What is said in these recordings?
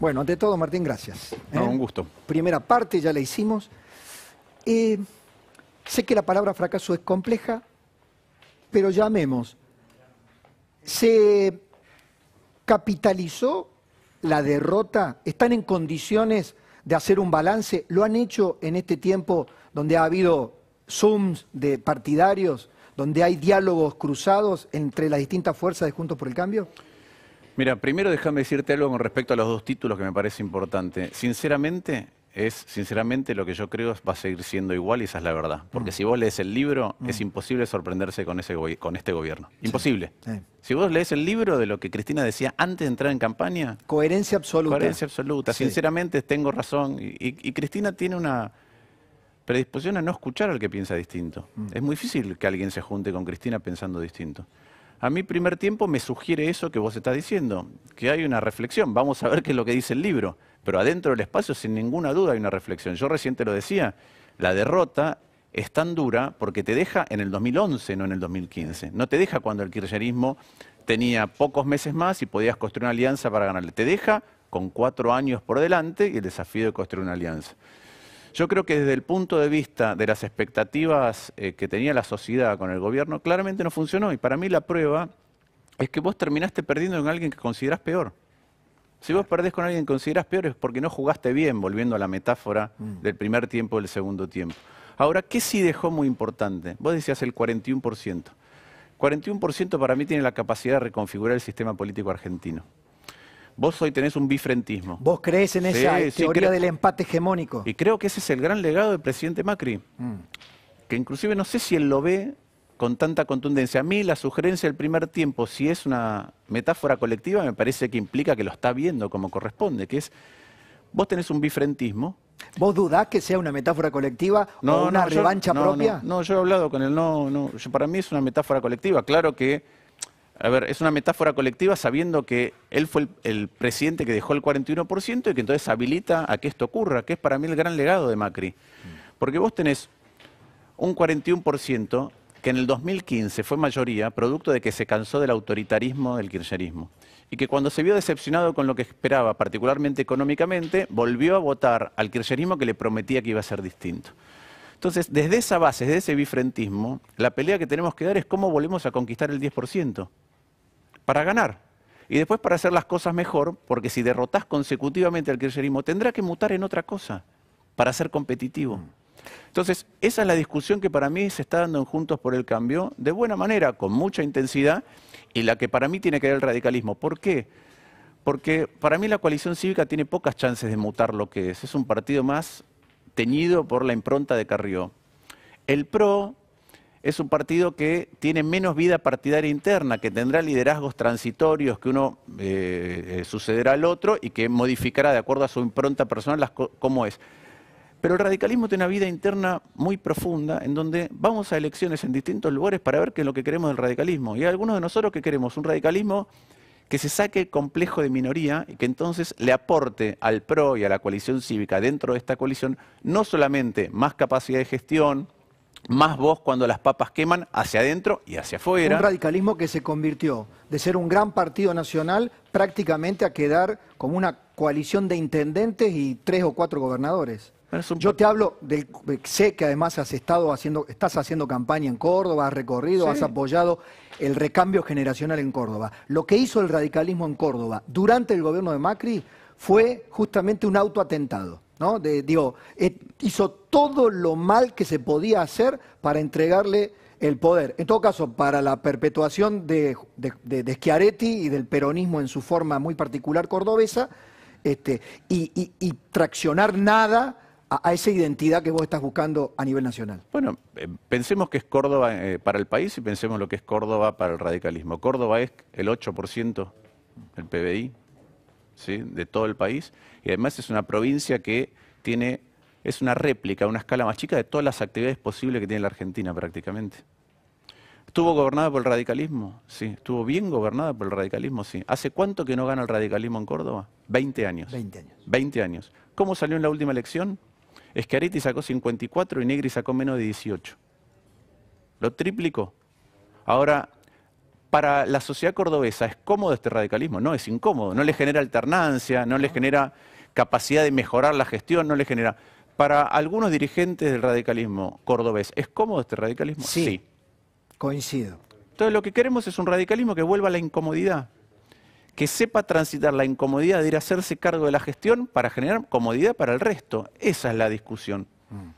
Bueno, ante todo, Martín, gracias. ¿eh? un gusto. Primera parte, ya la hicimos. Eh, sé que la palabra fracaso es compleja, pero llamemos. Se capitalizó la derrota, están en condiciones de hacer un balance, lo han hecho en este tiempo donde ha habido Zooms de partidarios, donde hay diálogos cruzados entre las distintas fuerzas de Juntos por el Cambio? Mira, primero déjame decirte algo con respecto a los dos títulos que me parece importante. Sinceramente, es sinceramente lo que yo creo va a seguir siendo igual y esa es la verdad. Porque mm. si vos lees el libro, mm. es imposible sorprenderse con, ese, con este gobierno. Imposible. Si vos lees el libro de lo que Cristina decía antes de entrar en campaña... Coherencia absoluta. Coherencia absoluta. Sinceramente, tengo razón. Y, Cristina tiene una predisposición a no escuchar al que piensa distinto. Mm. Es muy difícil que alguien se junte con Cristina pensando distinto. A mi primer tiempo me sugiere eso que vos estás diciendo, que hay una reflexión. Vamos a ver qué es lo que dice el libro. Pero adentro del espacio, sin ninguna duda, hay una reflexión. Yo recién te lo decía, la derrota es tan dura porque te deja en el 2011, no en el 2015. No te deja cuando el kirchnerismo tenía pocos meses más y podías construir una alianza para ganarle. Te deja con cuatro años por delante y el desafío de construir una alianza. Yo creo que desde el punto de vista de las expectativas eh, que tenía la sociedad con el gobierno, claramente no funcionó. Y para mí la prueba es que vos terminaste perdiendo con alguien que considerás peor. Si vos perdés con alguien que considerás peor es porque no jugaste bien, volviendo a la metáfora mm. del primer tiempo del segundo tiempo. Ahora, ¿qué sí dejó muy importante? Vos decías el 41%. 41% para mí tiene la capacidad de reconfigurar el sistema político argentino. Vos hoy tenés un bifrentismo. Vos crees en esa teoría del empate hegemónico. Y creo que ese es el gran legado del presidente Macri. Mm. Que inclusive no sé si él lo ve con tanta contundencia. A mí la sugerencia del primer tiempo, si es una metáfora colectiva, me parece que implica que lo está viendo como corresponde, que es, vos tenés un bifrentismo. ¿Vos dudás que sea una metáfora colectiva o una revancha propia? No, yo he hablado con él, no, no, para mí es una metáfora colectiva. Claro que a ver, es una metáfora colectiva sabiendo que él fue el, presidente que dejó el 41% y que entonces habilita a que esto ocurra, que es para mí el gran legado de Macri. Mm. Porque vos tenés un 41% que en el 2015 fue mayoría, producto de que se cansó del autoritarismo del kirchnerismo. Y que cuando se vio decepcionado con lo que esperaba, particularmente económicamente, volvió a votar al kirchnerismo que le prometía que iba a ser distinto. Entonces, desde esa base, desde ese bifrentismo, la pelea que tenemos que dar es cómo volvemos a conquistar el 10% para ganar. Y después para hacer las cosas mejor, porque si derrotas consecutivamente al kirchnerismo, tendrá que mutar en otra cosa para ser competitivo. Entonces, esa es la discusión que para mí se está dando en Juntos por el Cambio, de buena manera, con mucha intensidad, y la que para mí tiene que ver el radicalismo. ¿Por qué? Porque para mí la coalición cívica tiene pocas chances de mutar lo que es. Es un partido más teñido por la impronta de Carrió. El PRO es un partido que tiene menos vida partidaria interna, que tendrá liderazgos transitorios que uno eh, eh, sucederá al otro y que modificará de acuerdo a su impronta personal las cómo es. Pero el radicalismo tiene una vida interna muy profunda en donde vamos a elecciones en distintos lugares para ver qué es lo que queremos del radicalismo. Y algunos de nosotros que queremos un radicalismo que se saque el complejo de minoría y que entonces le aporte al PRO y a la coalición cívica dentro de esta coalición no solamente más capacidad de gestión, más voz cuando las papas queman hacia adentro y hacia afuera. Un radicalismo que se convirtió de ser un gran partido nacional prácticamente a quedar como una coalición de intendentes y tres o cuatro gobernadores. Yo te hablo del sé que además has estado haciendo, estás haciendo campaña en Córdoba, has recorrido, has apoyado el recambio generacional en Córdoba. Lo que hizo el radicalismo en Córdoba durante el gobierno de Macri fue justamente un autoatentado. ¿no? digo, eh, hizo todo lo mal que se podía hacer para entregarle el poder. En todo caso, para la perpetuación de, de, Schiaretti y del peronismo en su forma muy particular cordobesa, este, y, y, traccionar nada a, esa identidad que vos estás buscando a nivel nacional. Bueno, eh, pensemos que es Córdoba eh, para el país y pensemos lo que es Córdoba para el radicalismo. Córdoba es el 8% del PBI, de todo el país. Y además es una provincia que tiene, es una réplica, una escala más chica de todas las actividades posibles que tiene la Argentina prácticamente. ¿Estuvo gobernada por el radicalismo? Sí. ¿Estuvo bien gobernada por el radicalismo? Sí. ¿Hace cuánto que no gana el radicalismo en Córdoba? 20 años. 20 años. años. ¿Cómo salió en la última elección? Escariti sacó 54 y Negri sacó menos de 18. Lo triplicó. Ahora, para la sociedad cordobesa es cómodo este radicalismo, no, es incómodo, no le genera alternancia, no le genera capacidad de mejorar la gestión, no le genera... Para algunos dirigentes del radicalismo cordobés, ¿es cómodo este radicalismo? Sí. Coincido. Entonces lo que queremos es un radicalismo que vuelva a la incomodidad, que sepa transitar la incomodidad de ir a hacerse cargo de la gestión para generar comodidad para el resto. Esa es la discusión. Mm.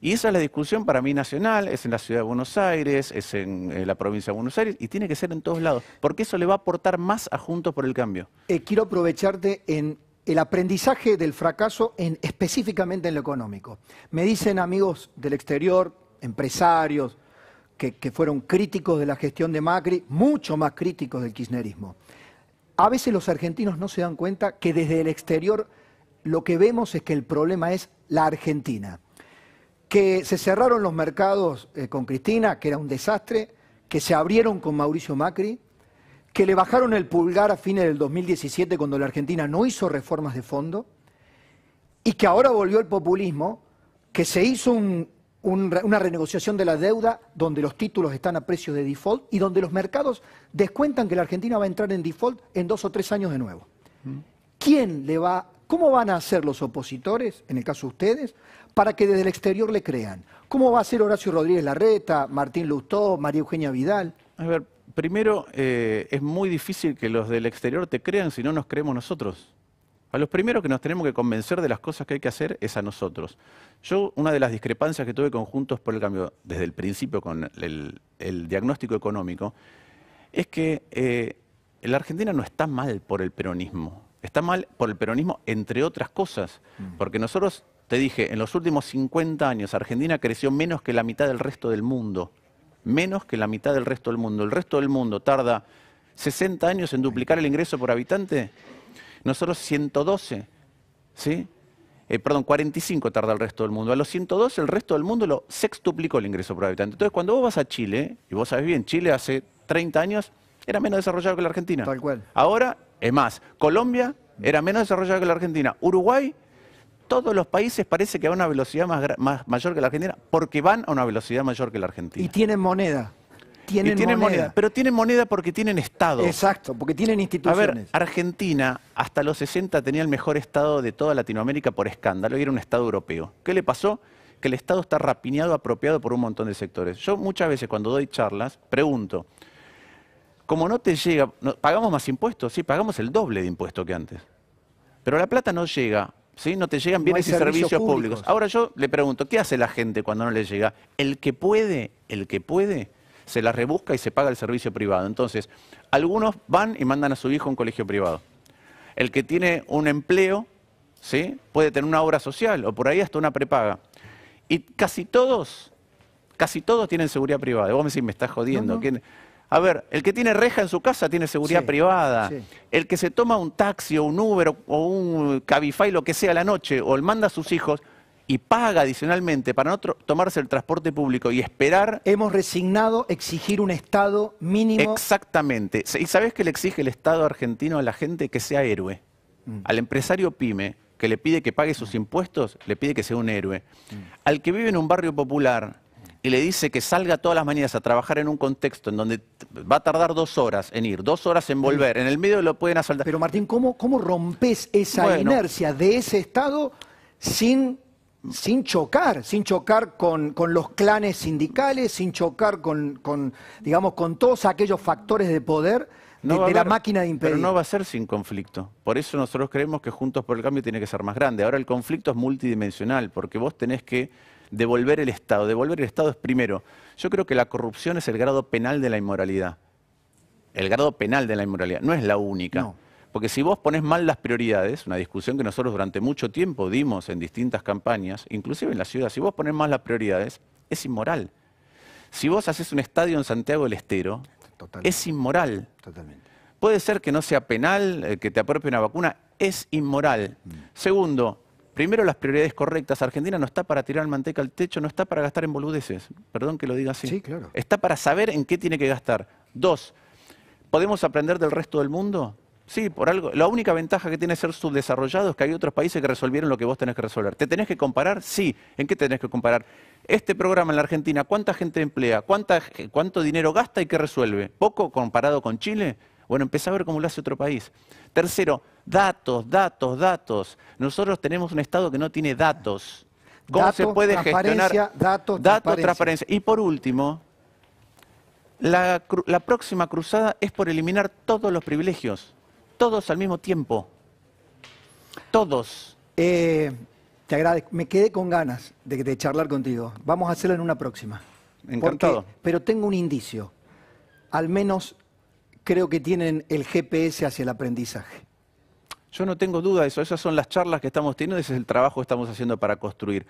Y esa es la discusión para mí nacional, es en la ciudad de Buenos Aires, es en, eh, la provincia de Buenos Aires y tiene que ser en todos lados, porque eso le va a aportar más a Juntos por el Cambio. Eh, quiero aprovecharte en el aprendizaje del fracaso en, específicamente en lo económico. Me dicen amigos del exterior, empresarios, que, que fueron críticos de la gestión de Macri, mucho más críticos del kirchnerismo. A veces los argentinos no se dan cuenta que desde el exterior lo que vemos es que el problema es la Argentina que se cerraron los mercados eh, con Cristina, que era un desastre, que se abrieron con Mauricio Macri, que le bajaron el pulgar a fines del 2017 cuando la Argentina no hizo reformas de fondo, y que ahora volvió el populismo, que se hizo una renegociación de la deuda donde los títulos están a precios de default y donde los mercados descuentan que la Argentina va a entrar en default en dos o tres años de nuevo. Mm. ¿Quién le va ¿Cómo van a hacer los opositores, en el caso de ustedes, para que desde el exterior le crean? ¿Cómo va a ser Horacio Rodríguez Larreta, Martín Lustó, María Eugenia Vidal? A ver, primero, eh, es muy difícil que los del exterior te crean si no nos creemos nosotros. A los primeros que nos tenemos que convencer de las cosas que hay que hacer es a nosotros. Yo, una de las discrepancias que tuve conjuntos por el Cambio desde el principio con el, diagnóstico económico, es que eh, la Argentina no está mal por el peronismo. Está mal por el peronismo, entre otras cosas, mm. porque nosotros, te dije, en los últimos 50 años Argentina creció menos que la mitad del resto del mundo, menos que la mitad del resto del mundo. El resto del mundo tarda 60 años en duplicar el ingreso por habitante, nosotros 112, ¿sí? Eh, perdón, 45 tarda el resto del mundo. A los 112 el resto del mundo lo sextuplicó el ingreso por habitante. Entonces, cuando vos vas a Chile, y vos sabés bien, Chile hace 30 años era menos desarrollado que la Argentina. Tal cual. Ahora es más, Colombia era menos desarrollada que la Argentina. Uruguay, todos los países parece que van a una velocidad más, mayor que la Argentina, porque van a una velocidad mayor que la Argentina. Y tienen moneda. Tienen, moneda. Pero tienen moneda porque tienen Estado. Exacto, porque tienen instituciones. A ver, Argentina hasta los 60 tenía el mejor Estado de toda Latinoamérica por escándalo y era un Estado europeo. ¿Qué le pasó? Que el Estado está rapiñado, apropiado por un montón de sectores. Yo muchas veces cuando doy charlas pregunto, como no te llega, pagamos más impuestos, sí, pagamos el doble de impuestos que antes. Pero la plata no llega, ¿sí? No te llegan bienes y servicios, públicos. Ahora yo le pregunto, ¿qué hace la gente cuando no le llega? El que puede, el que puede, se la rebusca y se paga el servicio privado. Entonces, algunos van y mandan a su hijo a un colegio privado. El que tiene un empleo, ¿sí? Puede tener una obra social o por ahí hasta una prepaga. Y casi todos, casi todos tienen seguridad privada. Vos me decís, me estás jodiendo. ¿quién...? A ver, el que tiene reja en su casa tiene seguridad privada. El que se toma un taxi o un Uber o un Cabify, lo que sea, la noche, o el manda a sus hijos y paga adicionalmente para no tomarse el transporte público y esperar. Hemos resignado exigir un Estado mínimo. Exactamente. ¿Y sabes qué le exige el Estado argentino a la gente que sea héroe? Mm. Al empresario pyme que le pide que pague sus mm. impuestos, le pide que sea un héroe. Mm. Al que vive en un barrio popular, y le dice que salga todas las mañanas a trabajar en un contexto en donde va a tardar dos horas en ir, dos horas en mm. volver, en el medio lo pueden asaltar. Pero Martín, ¿cómo, cómo rompes esa inercia de ese Estado sin chocar, sin chocar con, los clanes sindicales, sin chocar con, digamos, con todos aquellos factores de poder de, la máquina de imperio? Pero no va a ser sin conflicto. Por eso nosotros creemos que Juntos por el Cambio tiene que ser más grande. Ahora el conflicto es multidimensional, porque vos tenés que devolver el Estado. Devolver el Estado es primero. Yo creo que la corrupción es el grado penal de la inmoralidad. El grado penal de la inmoralidad. No es la única. Porque si vos pones mal las prioridades, una discusión que nosotros durante mucho tiempo dimos en distintas campañas, inclusive en la ciudad, si vos pones mal las prioridades, es inmoral. Si vos haces un estadio en Santiago del Estero, es inmoral. Totalmente. Puede ser que no sea penal, eh, que te apropie una vacuna, es inmoral. Mm. Segundo, primero las prioridades correctas. Argentina no está para tirar manteca al techo, no está para gastar en boludeces. Perdón que lo diga así. Sí, claro. Está para saber en qué tiene que gastar. Dos, ¿podemos aprender del resto del mundo? Sí, por algo. La única ventaja que tiene ser subdesarrollado es que hay otros países que resolvieron lo que vos tenés que resolver. ¿Te tenés que comparar? Sí. ¿En qué tenés que comparar? Este programa en la Argentina, ¿cuánta gente emplea? Eh, ¿Cuánto dinero gasta y qué resuelve? ¿Poco comparado con Chile? Bueno, empecé a ver cómo lo hace otro país. Tercero, datos, datos, datos. Nosotros tenemos un Estado que no tiene datos. ¿Cómo se puede gestionar? Datos, datos, transparencia. Y por último, la, próxima cruzada es por eliminar todos los privilegios, todos al mismo tiempo. Todos. Eh, te agradezco. Me quedé con ganas de, charlar contigo. Vamos a hacerlo en una próxima. Encantado. pero tengo un indicio. Al menos creo que tienen el GPS hacia el aprendizaje. Yo no tengo duda de eso, esas son las charlas que estamos teniendo, ese es el trabajo que estamos haciendo para construir.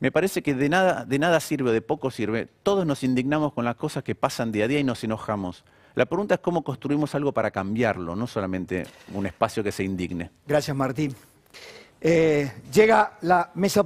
Me parece que de nada, de nada sirve, de poco sirve. Todos nos indignamos con las cosas que pasan día a día y nos enojamos. La pregunta es cómo construimos algo para cambiarlo, no solamente un espacio que se indigne. Gracias, Martín. Eh, llega la mesa